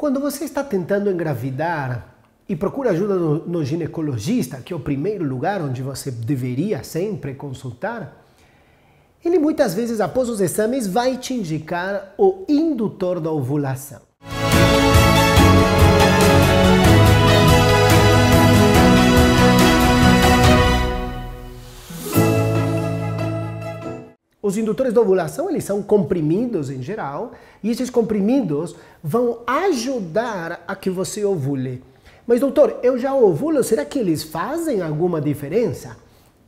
Quando você está tentando engravidar e procura ajuda no, no, ginecologista, que é o primeiro lugar onde você deveria sempre consultar, ele muitas vezes, após os exames, vai te indicar o indutor da ovulação. indutores da ovulação, eles são comprimidos em geral, e esses comprimidos vão ajudar a que você ovule. Mas doutor, eu já ovulo, será que eles fazem alguma diferença?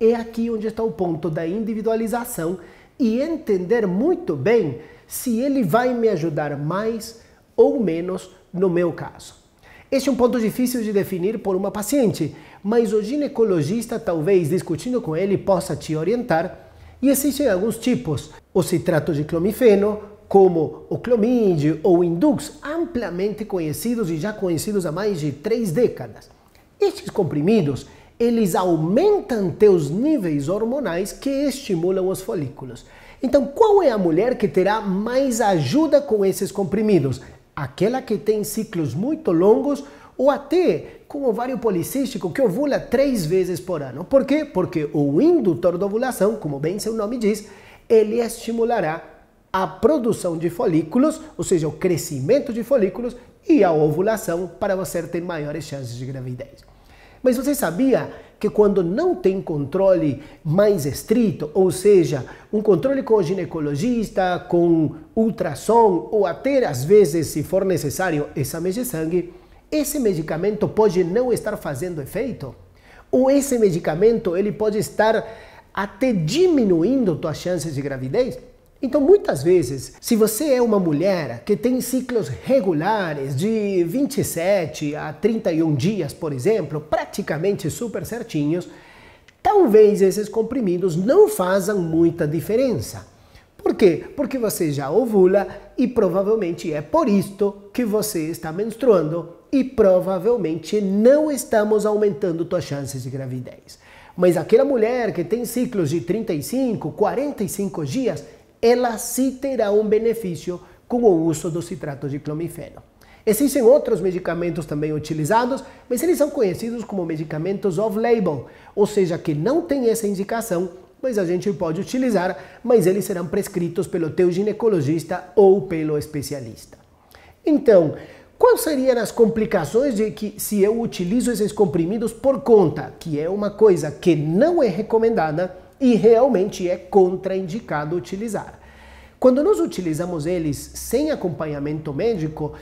É aqui onde está o ponto da individualização e entender muito bem se ele vai me ajudar mais ou menos no meu caso. Este é um ponto difícil de definir por uma paciente, mas o ginecologista, talvez discutindo com ele, possa te orientar e existem alguns tipos, o citrato de clomifeno, como o Clomid ou Indux, amplamente conhecidos e já conhecidos há mais de três décadas. Estes comprimidos, eles aumentam teus níveis hormonais que estimulam os folículos. Então, qual é a mulher que terá mais ajuda com esses comprimidos? Aquela que tem ciclos muito longos ou até com ovário policístico que ovula três vezes por ano. Por quê? Porque o indutor da ovulação, como bem seu nome diz, ele estimulará a produção de folículos, ou seja, o crescimento de folículos e a ovulação para você ter maiores chances de gravidez. Mas você sabia que quando não tem controle mais estrito, ou seja, um controle com o ginecologista, com ultrassom ou até às vezes, se for necessário, exames de sangue, esse medicamento pode não estar fazendo efeito? Ou esse medicamento ele pode estar até diminuindo tuas chances de gravidez? Então, muitas vezes, se você é uma mulher que tem ciclos regulares de 27 a 31 dias, por exemplo, praticamente super certinhos, talvez esses comprimidos não façam muita diferença. Por quê? Porque você já ovula e provavelmente é por isto que você está menstruando e provavelmente não estamos aumentando suas chances de gravidez. Mas aquela mulher que tem ciclos de 35, 45 dias, ela sim terá um benefício com o uso do citrato de clomifeno. Existem outros medicamentos também utilizados, mas eles são conhecidos como medicamentos off-label, ou seja, que não tem essa indicação, mas a gente pode utilizar, mas eles serão prescritos pelo teu ginecologista ou pelo especialista. Então, Quais seriam as complicações de que se eu utilizo esses comprimidos por conta, que é uma coisa que não é recomendada e realmente é contraindicado utilizar? Quando nós utilizamos eles sem acompanhamento médico,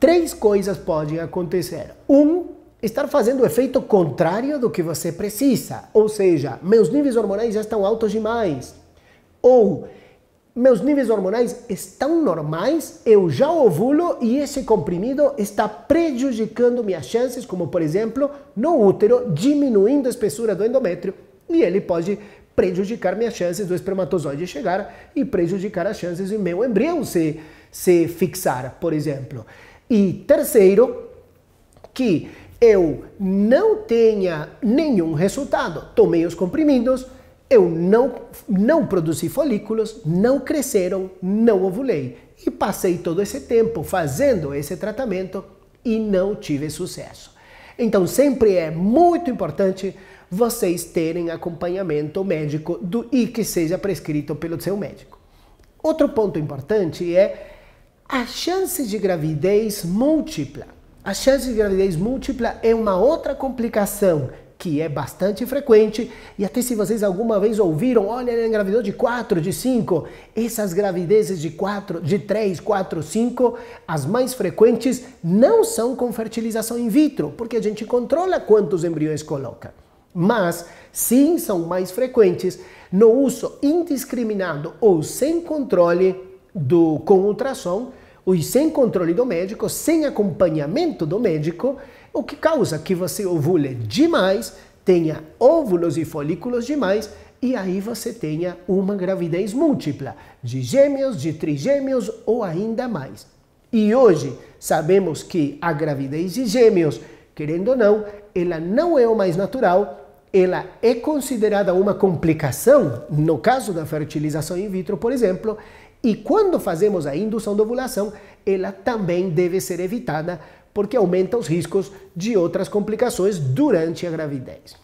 três coisas podem acontecer. Um, estar fazendo o efeito contrário do que você precisa, ou seja, meus níveis hormonais já estão altos demais. Ou meus níveis hormonais estão normais, eu já ovulo e esse comprimido está prejudicando minhas chances, como por exemplo no útero, diminuindo a espessura do endométrio e ele pode prejudicar minhas chances do espermatozoide chegar e prejudicar as chances do meu embrião se, se fixar, por exemplo. E terceiro, que eu não tenha nenhum resultado, tomei os comprimidos eu não, não produzi folículos, não cresceram, não ovulei. E passei todo esse tempo fazendo esse tratamento e não tive sucesso. Então, sempre é muito importante vocês terem acompanhamento médico do e que seja prescrito pelo seu médico. Outro ponto importante é a chance de gravidez múltipla. A chance de gravidez múltipla é uma outra complicação que é bastante frequente, e até se vocês alguma vez ouviram, olha, ela engravidou de 4, de 5, essas gravidezes de 4, de 3, 4, 5, as mais frequentes não são com fertilização in vitro, porque a gente controla quantos embriões coloca. Mas sim são mais frequentes no uso indiscriminado ou sem controle do com ultrassom, ou sem controle do médico, sem acompanhamento do médico, o que causa que você ovule demais, tenha óvulos e folículos demais e aí você tenha uma gravidez múltipla, de gêmeos, de trigêmeos ou ainda mais. E hoje sabemos que a gravidez de gêmeos, querendo ou não, ela não é o mais natural, ela é considerada uma complicação, no caso da fertilização in vitro, por exemplo, e quando fazemos a indução da ovulação, ela também deve ser evitada porque aumenta os riscos de outras complicações durante a gravidez.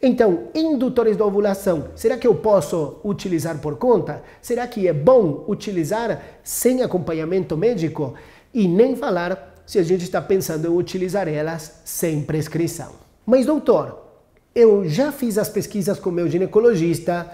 Então, indutores da ovulação, será que eu posso utilizar por conta? Será que é bom utilizar sem acompanhamento médico? E nem falar se a gente está pensando em utilizar elas sem prescrição. Mas, doutor, eu já fiz as pesquisas com meu ginecologista.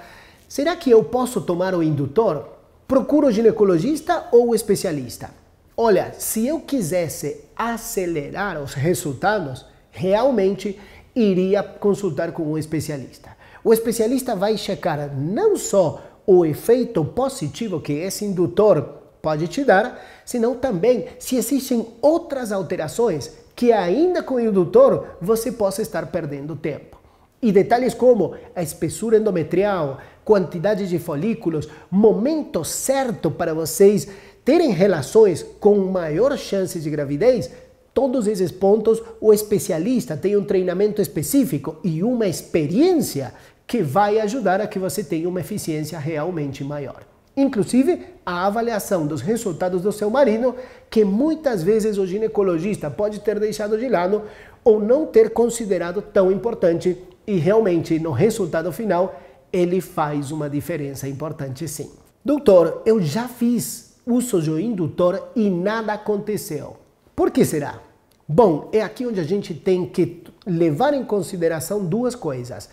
Será que eu posso tomar o indutor? Procuro o ginecologista ou o especialista? Olha, se eu quisesse acelerar os resultados, realmente iria consultar com um especialista. O especialista vai checar não só o efeito positivo que esse indutor pode te dar, senão também se existem outras alterações que ainda com o indutor você possa estar perdendo tempo. E detalhes como a espessura endometrial, quantidade de folículos, momento certo para vocês terem relações com maior chance de gravidez, todos esses pontos o especialista tem um treinamento específico e uma experiência que vai ajudar a que você tenha uma eficiência realmente maior. Inclusive, a avaliação dos resultados do seu marido, que muitas vezes o ginecologista pode ter deixado de lado ou não ter considerado tão importante, e realmente no resultado final ele faz uma diferença importante sim. Doutor, eu já fiz o indutor e nada aconteceu. Por que será? Bom, é aqui onde a gente tem que levar em consideração duas coisas.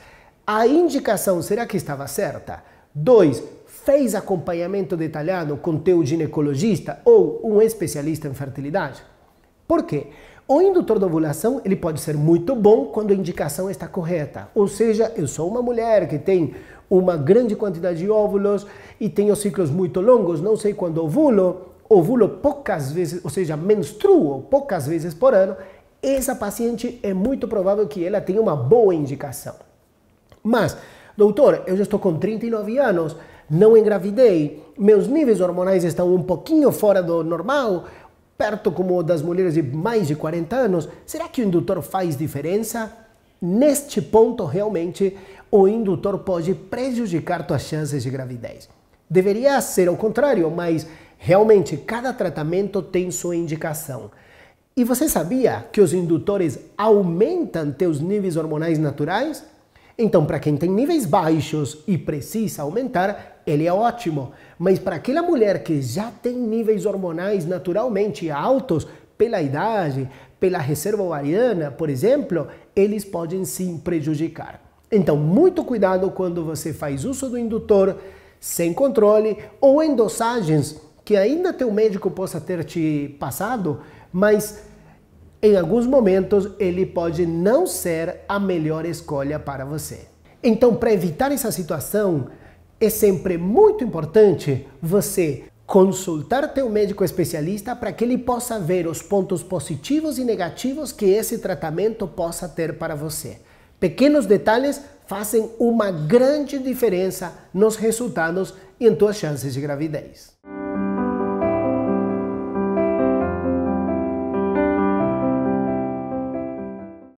A indicação, será que estava certa? Dois, fez acompanhamento detalhado com teu ginecologista ou um especialista em fertilidade? Por quê? O indutor da ovulação ele pode ser muito bom quando a indicação está correta. Ou seja, eu sou uma mulher que tem uma grande quantidade de óvulos e tenho ciclos muito longos, não sei quando ovulo, ovulo poucas vezes, ou seja, menstruo poucas vezes por ano, essa paciente é muito provável que ela tenha uma boa indicação. Mas, doutor, eu já estou com 39 anos, não engravidei, meus níveis hormonais estão um pouquinho fora do normal, perto como das mulheres de mais de 40 anos, será que o indutor faz diferença? Neste ponto, realmente, o indutor pode prejudicar tuas chances de gravidez. Deveria ser ao contrário, mas realmente cada tratamento tem sua indicação. E você sabia que os indutores aumentam teus níveis hormonais naturais? Então, para quem tem níveis baixos e precisa aumentar, ele é ótimo. Mas para aquela mulher que já tem níveis hormonais naturalmente altos, pela idade, pela reserva ovariana, por exemplo, eles podem sim prejudicar. Então, muito cuidado quando você faz uso do indutor sem controle ou em dosagens que ainda teu médico possa ter te passado, mas em alguns momentos, ele pode não ser a melhor escolha para você. Então, para evitar essa situação, é sempre muito importante você consultar teu médico especialista para que ele possa ver os pontos positivos e negativos que esse tratamento possa ter para você. Pequenos detalhes fazem uma grande diferença nos resultados e em tuas chances de gravidez.